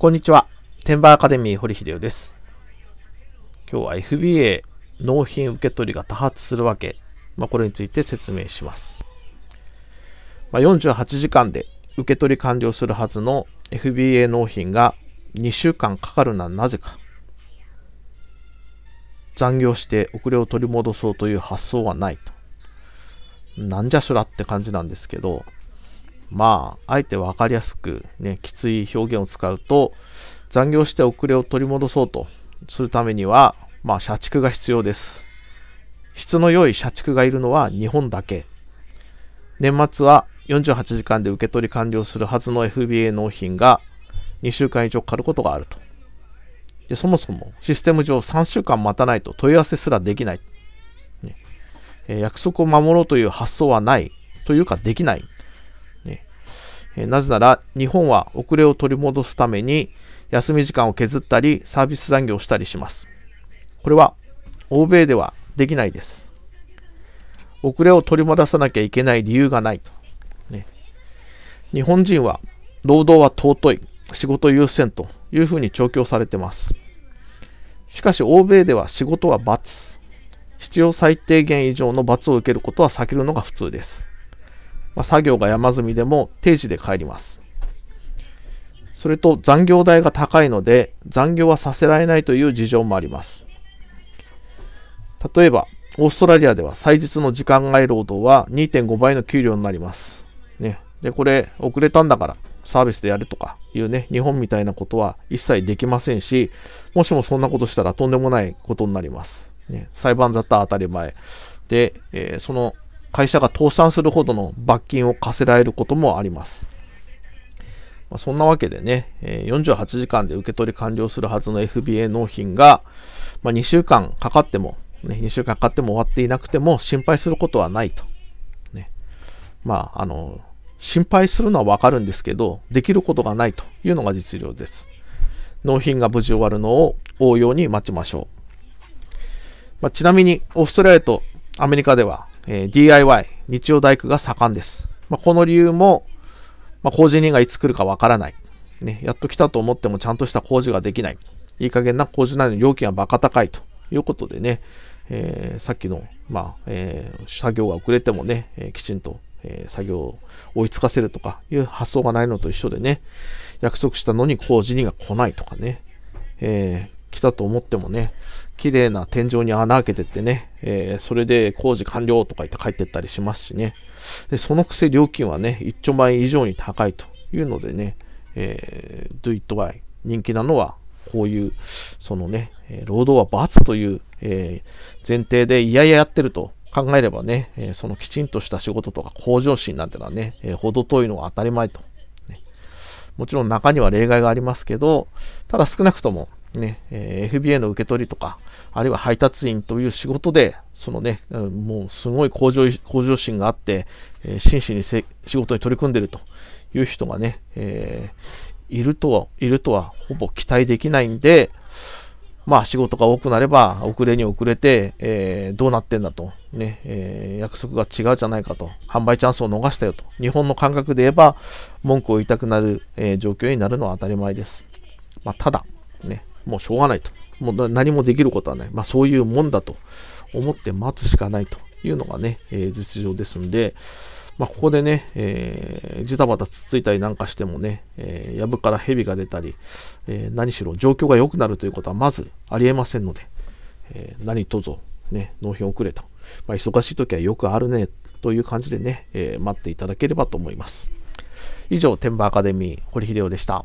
こんにちは。テンバーアカデミー堀秀夫です。今日は FBA 納品受け取りが多発するわけ。まあ、これについて説明します。まあ、48時間で受け取り完了するはずの FBA 納品が2週間かかるのはなぜか。残業して遅れを取り戻そうという発想はないと。なんじゃそらって感じなんですけど、まあ、あえて分かりやすく、ね、きつい表現を使うと、残業して遅れを取り戻そうとするためには、まあ、社畜が必要です。質の良い社畜がいるのは日本だけ。年末は48時間で受け取り完了するはずの FBA 納品が2週間以上かかることがあると。でそもそもシステム上3週間待たないと問い合わせすらできない。ねえ約束を守ろうという発想はないというかできないなぜなら日本は遅れを取り戻すために休み時間を削ったりサービス残業したりします。これは欧米ではできないです。遅れを取り戻さなきゃいけない理由がないと。ね、日本人は労働は尊い、仕事優先というふうに調教されてます。しかし欧米では仕事は罰。必要最低限以上の罰を受けることは避けるのが普通です。まあ、作業が山積みでも定時で帰ります。それと残業代が高いので残業はさせられないという事情もあります。例えば、オーストラリアでは祭日の時間外労働は2.5倍の給料になります。ね。で、これ遅れたんだからサービスでやるとかいうね、日本みたいなことは一切できませんし、もしもそんなことしたらとんでもないことになります。ね、裁判沙汰当たり前。で、えー、その会社が倒産するほどの罰金を課せられることもあります。まあ、そんなわけでね、48時間で受け取り完了するはずの FBA 納品が、まあ、2週間かかっても、ね、2週間かかっても終わっていなくても心配することはないと。ね、まあ、あの、心配するのはわかるんですけど、できることがないというのが実情です。納品が無事終わるのを応用に待ちましょう。まあ、ちなみに、オーストラリアとアメリカではえー、DIY、日曜大工が盛んです。まあ、この理由も、まあ、工事人がいつ来るかわからない。ね、やっと来たと思ってもちゃんとした工事ができない。いい加減な工事内の料金はバカ高いということでね、えー、さっきの、まあ、えー、作業が遅れてもね、えー、きちんと、え作業を追いつかせるとかいう発想がないのと一緒でね、約束したのに工事人が来ないとかね、え来たと思ってもね、綺麗な天井に穴開けてってね、えー、それで工事完了とか言って帰ってったりしますしね。で、そのくせ料金はね、一丁前以上に高いというのでね、えー、do it h y 人気なのは、こういう、そのね、労働は罰という、えー、前提でいやいややってると考えればね、えそのきちんとした仕事とか向上心なんてのはね、えー、程遠いのが当たり前と。ね、もちろん中には例外がありますけど、ただ少なくともね、え FBA の受け取りとか、あるいは配達員という仕事で、そのね、もうすごい向上向上心があって、え真摯に仕事に取り組んでるという人がね、えー、いるとは、いるとはほぼ期待できないんで、まあ仕事が多くなれば遅れに遅れて、えー、どうなってんだと、ね、えー、約束が違うじゃないかと、販売チャンスを逃したよと、日本の感覚で言えば文句を言いたくなる、え状況になるのは当たり前です。まあ、ただ、ね、もうしょうがないと。もう何もできることはない。まあそういうもんだと思って待つしかないというのがね、えー、実情ですんで、まあここでね、えー、ジタバタつついたりなんかしてもね、えー、やぶから蛇が出たり、えー、何しろ状況が良くなるということはまずありえませんので、えー、何卒ね、納品遅れと。まあ、忙しい時はよくあるね、という感じでね、えー、待っていただければと思います。以上、天馬アカデミー、堀秀夫でした。